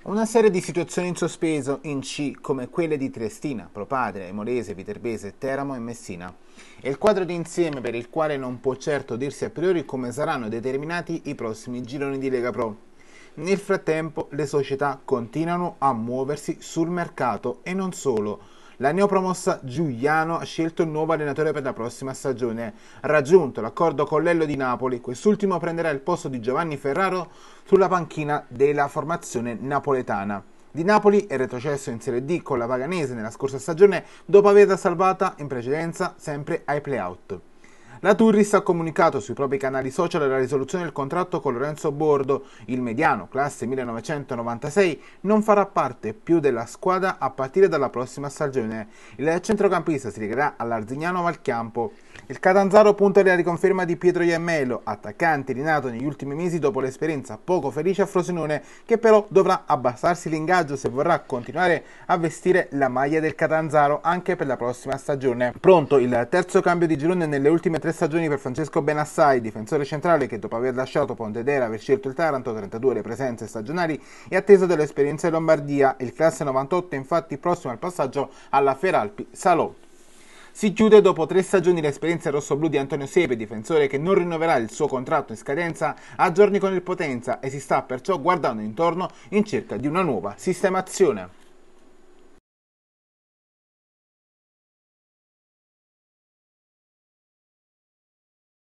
Una serie di situazioni in sospeso in C come quelle di Triestina, Propadria, Emolese, Viterbese, Teramo e Messina. È il quadro di insieme per il quale non può certo dirsi a priori come saranno determinati i prossimi gironi di Lega Pro. Nel frattempo le società continuano a muoversi sul mercato e non solo la neopromossa Giuliano ha scelto il nuovo allenatore per la prossima stagione. Raggiunto l'accordo con l'Ello di Napoli, quest'ultimo prenderà il posto di Giovanni Ferraro sulla panchina della formazione napoletana. Di Napoli è retrocesso in Serie D con la Paganese nella scorsa stagione dopo averla salvata in precedenza sempre ai playout. La Turris ha comunicato sui propri canali social la risoluzione del contratto con Lorenzo Bordo. Il mediano, classe 1996, non farà parte più della squadra a partire dalla prossima stagione. Il centrocampista si legherà all'Arzignano Valchiampo. Il Catanzaro punta alla riconferma di Pietro Iemmelo, attaccante rinato negli ultimi mesi dopo l'esperienza poco felice a Frosinone, che però dovrà abbassarsi l'ingaggio se vorrà continuare a vestire la maglia del Catanzaro anche per la prossima stagione. Pronto il terzo cambio di girone nelle ultime tre tre stagioni per Francesco Benassai, difensore centrale che dopo aver lasciato Pontedera aver scelto il Taranto, 32 le presenze stagionali, e attesa dell'esperienza in Lombardia. Il classe 98 è infatti prossimo al passaggio alla Feralpi Salò. Si chiude dopo tre stagioni l'esperienza rossoblù di Antonio Siepe, difensore che non rinnoverà il suo contratto in scadenza a giorni con il Potenza e si sta perciò guardando intorno in cerca di una nuova sistemazione.